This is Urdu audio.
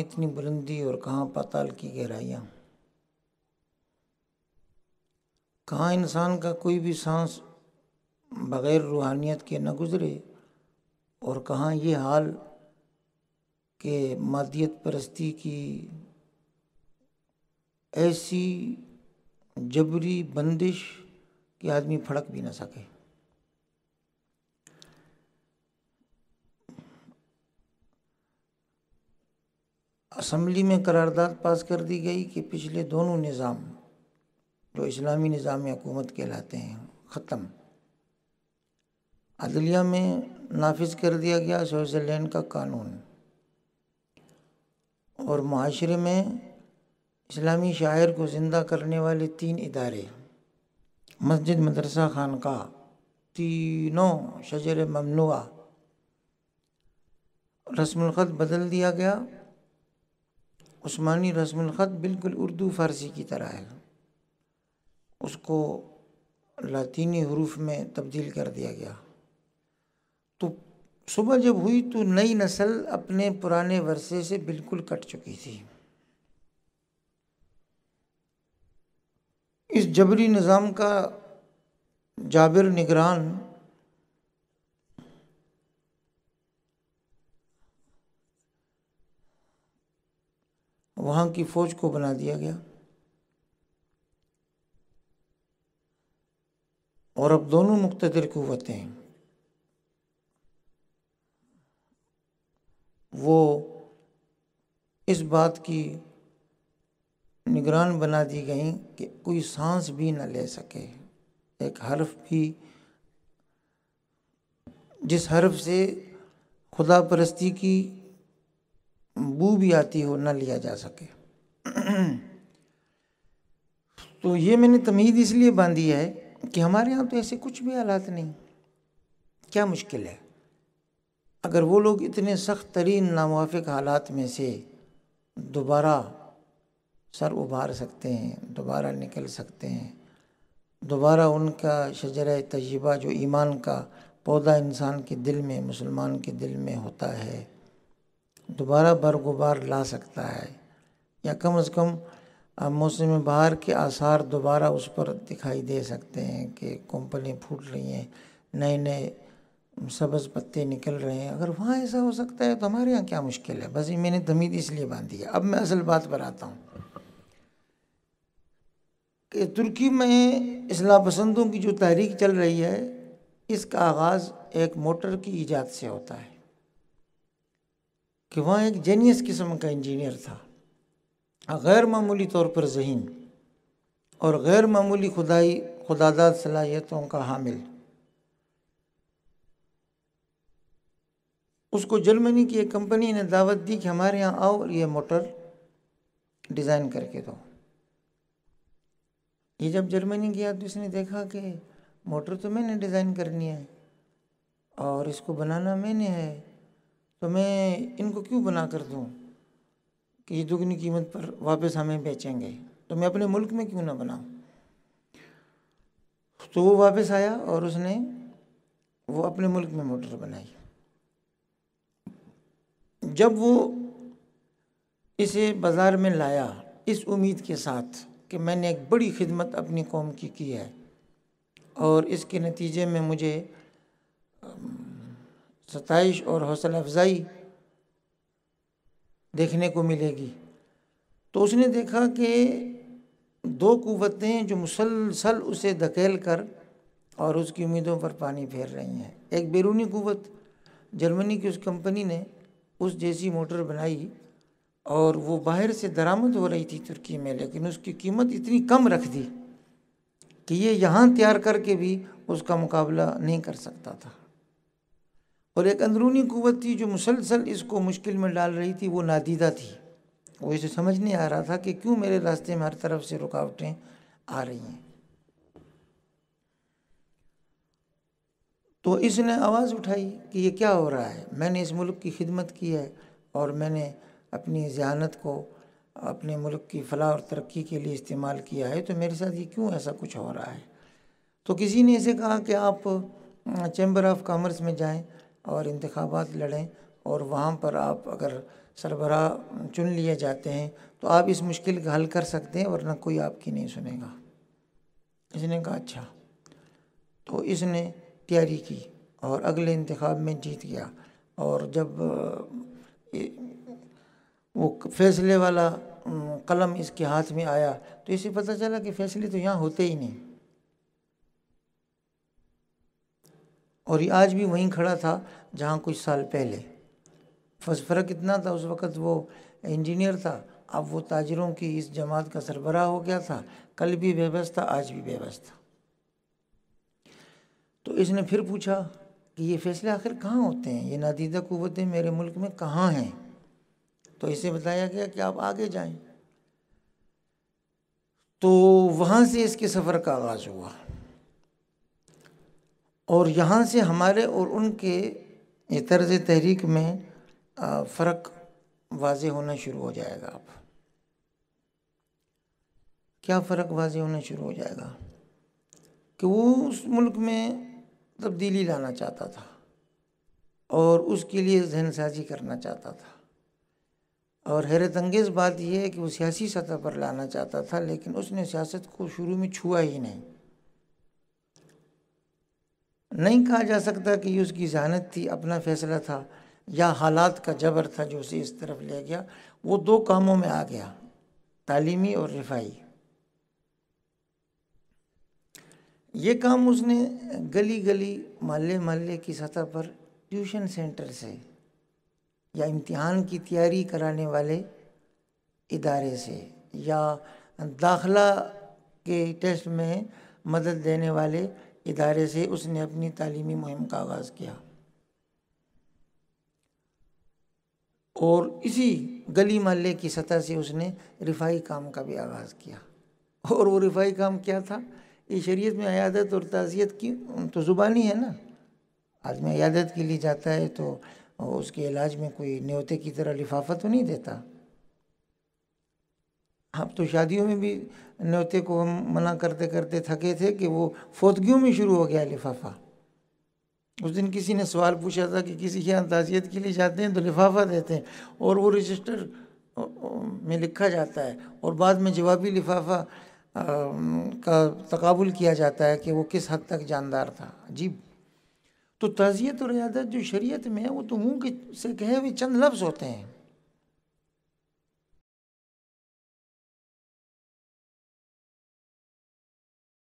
اتنی بلندی اور کہاں پاتال کی گہرائیاں کہاں انسان کا کوئی بھی سانس بغیر روحانیت کے نہ گزرے اور کہاں یہ حال کہ مادیت پرستی کی ایسی جبری بندش کہ آدمی پھڑک بھی نہ سکے اسمبلی میں قرارداد پاس کر دی گئی کہ پچھلے دونوں نظام جو اسلامی نظام حکومت کہلاتے ہیں ختم عدلیہ میں نافذ کر دیا گیا سوئٹزرلینڈ لینڈ کا قانون اور معاشرے میں اسلامی شاعر کو زندہ کرنے والے تین ادارے مسجد مدرسہ خانقاہ تینوں شجر ممنوعہ رسم الخط بدل دیا گیا عثمانی رسم الخط بالکل اردو فارسی کی طرح ہے اس کو لاطینی حروف میں تبدیل کر دیا گیا تو صبح جب ہوئی تو نئی نسل اپنے پرانے ورثے سے بالکل کٹ چکی تھی اس جبری نظام کا جابر نگران وہاں کی فوج کو بنا دیا گیا اور اب دونوں مقتدر قوتیں وہ اس بات کی نگران بنا دی گئیں کہ کوئی سانس بھی نہ لے سکے ایک حرف بھی جس حرف سے خدا پرستی کی بو بھی آتی ہو نہ لیا جا سکے تو یہ میں نے تمید اس لیے باندھی ہے کہ ہمارے یہاں تو ایسے کچھ بھی حالات نہیں کیا مشکل ہے اگر وہ لوگ اتنے سخت ترین ناموافق حالات میں سے دوبارہ سر ابھار سکتے ہیں دوبارہ نکل سکتے ہیں دوبارہ ان کا شجرہ تجربہ جو ایمان کا پودا انسان کے دل میں مسلمان کے دل میں ہوتا ہے دوبارہ بار لا سکتا ہے یا کم از کم موسم بہار کے آثار دوبارہ اس پر دکھائی دے سکتے ہیں کہ کمپلیں پھوٹ رہی ہیں نئے نئے سبز پتے نکل رہے ہیں اگر وہاں ایسا ہو سکتا ہے تو ہمارے یہاں کیا مشکل ہے بس یہ میں نے دمید اس لیے باندھی ہے اب میں اصل بات پر آتا ہوں کہ ترکی میں اصلاح پسندوں کی جو تحریک چل رہی ہے اس کا آغاز ایک موٹر کی ایجاد سے ہوتا ہے کہ وہاں ایک جینیس قسم کا انجینئر تھا غیر معمولی طور پر ذہین اور غیر معمولی خدائی خداداد صلاحیتوں کا حامل اس کو جرمنی کی ایک کمپنی نے دعوت دی کہ ہمارے یہاں آؤ یہ موٹر ڈیزائن کر کے دو یہ جب جرمنی گیا تو اس نے دیکھا کہ موٹر تو میں نے ڈیزائن کرنی ہے اور اس کو بنانا میں نے ہے تو میں ان کو کیوں بنا کر دوں کہ یہ دگنی قیمت پر واپس ہمیں بیچیں گے تو میں اپنے ملک میں کیوں نہ بناؤں تو وہ واپس آیا اور اس نے وہ اپنے ملک میں موٹر بنائی جب وہ اسے بازار میں لایا اس امید کے ساتھ کہ میں نے ایک بڑی خدمت اپنی قوم کی کی ہے اور اس کے نتیجے میں مجھے ستائش اور حوصلہ افزائی دیکھنے کو ملے گی تو اس نے دیکھا کہ دو قوتیں جو مسلسل اسے دھکیل کر اور اس کی امیدوں پر پانی پھیر رہی ہیں ایک بیرونی قوت جرمنی کی اس کمپنی نے اس جیسی موٹر بنائی اور وہ باہر سے درآمد ہو رہی تھی ترکی میں لیکن اس کی قیمت اتنی کم رکھ دی کہ یہ یہاں تیار کر کے بھی اس کا مقابلہ نہیں کر سکتا تھا اور ایک اندرونی قوت تھی جو مسلسل اس کو مشکل میں ڈال رہی تھی وہ نادیدہ تھی وہ اسے سمجھ نہیں آ رہا تھا کہ کیوں میرے راستے میں ہر طرف سے رکاوٹیں آ رہی ہیں تو اس نے آواز اٹھائی کہ یہ کیا ہو رہا ہے میں نے اس ملک کی خدمت کی ہے اور میں نے اپنی ذہانت کو اپنے ملک کی فلاح اور ترقی کے لیے استعمال کیا ہے تو میرے ساتھ یہ کیوں ایسا کچھ ہو رہا ہے تو کسی نے اسے کہا کہ آپ چیمبر آف کامرس میں جائیں اور انتخابات لڑیں اور وہاں پر آپ اگر سربراہ چن لیے جاتے ہیں تو آپ اس مشکل کا حل کر سکتے ہیں ورنہ کوئی آپ کی نہیں سنے گا اس نے کہا اچھا تو اس نے تیاری کی اور اگلے انتخاب میں جیت گیا اور جب وہ فیصلے والا قلم اس کے ہاتھ میں آیا تو اسے پتہ چلا کہ فیصلے تو یہاں ہوتے ہی نہیں اور یہ آج بھی وہیں کھڑا تھا جہاں کچھ سال پہلے فض فرق اتنا تھا اس وقت وہ انجینئر تھا اب وہ تاجروں کی اس جماعت کا سربراہ ہو گیا تھا کل بھی بے بس تھا آج بھی بے بس تھا تو اس نے پھر پوچھا کہ یہ فیصلے آخر کہاں ہوتے ہیں یہ نادیدہ قوتیں میرے ملک میں کہاں ہیں تو اسے بتایا گیا کہ آپ آگے جائیں تو وہاں سے اس کے سفر کا آغاز ہوا اور یہاں سے ہمارے اور ان کے طرز تحریک میں فرق واضح ہونا شروع ہو جائے گا آپ کیا فرق واضح ہونا شروع ہو جائے گا کہ وہ اس ملک میں تبدیلی لانا چاہتا تھا اور اس کے لیے ذہن سازی کرنا چاہتا تھا اور حیرت انگیز بات یہ ہے کہ وہ سیاسی سطح پر لانا چاہتا تھا لیکن اس نے سیاست کو شروع میں چھوا ہی نہیں نہیں کہا جا سکتا کہ یہ اس کی ذہانت تھی اپنا فیصلہ تھا یا حالات کا جبر تھا جو اسے اس طرف لے گیا وہ دو کاموں میں آ گیا تعلیمی اور رفائی یہ کام اس نے گلی گلی محلے محلے کی سطح پر ٹیوشن سینٹر سے یا امتحان کی تیاری کرانے والے ادارے سے یا داخلہ کے ٹیسٹ میں مدد دینے والے ادارے سے اس نے اپنی تعلیمی مہم کا آغاز کیا اور اسی گلی محلے کی سطح سے اس نے رفاہی کام کا بھی آغاز کیا اور وہ رفاہی کام کیا تھا یہ شریعت میں عیادت اور تعزیت کی تو زبانی ہے نا آدمی عیادت کے لیے جاتا ہے تو اس کے علاج میں کوئی نیوتے کی طرح لفافہ تو نہیں دیتا ہم تو شادیوں میں بھی نوتے کو ہم منع کرتے کرتے تھکے تھے کہ وہ فوتگیوں میں شروع ہو گیا لفافہ اس دن کسی نے سوال پوچھا تھا کہ کسی کی یہاں تعزیت کے لیے جاتے ہیں تو لفافہ دیتے ہیں اور وہ رجسٹر میں لکھا جاتا ہے اور بعد میں جوابی لفافہ کا تقابل کیا جاتا ہے کہ وہ کس حد تک جاندار تھا عجیب تو تعزیت اور عیادت جو شریعت میں ہے وہ تو منہ کے سے کہے ہوئے چند لفظ ہوتے ہیں